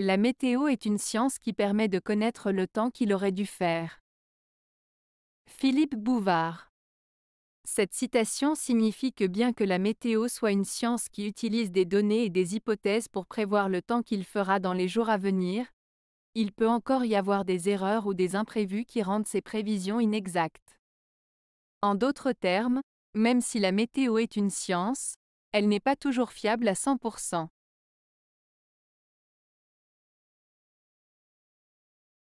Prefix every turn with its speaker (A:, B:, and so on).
A: La météo est une science qui permet de connaître le temps qu'il aurait dû faire. Philippe Bouvard. Cette citation signifie que bien que la météo soit une science qui utilise des données et des hypothèses pour prévoir le temps qu'il fera dans les jours à venir, il peut encore y avoir des erreurs ou des imprévus qui rendent ces prévisions inexactes. En d'autres termes, même si la météo est une science, elle n'est pas toujours fiable à 100%.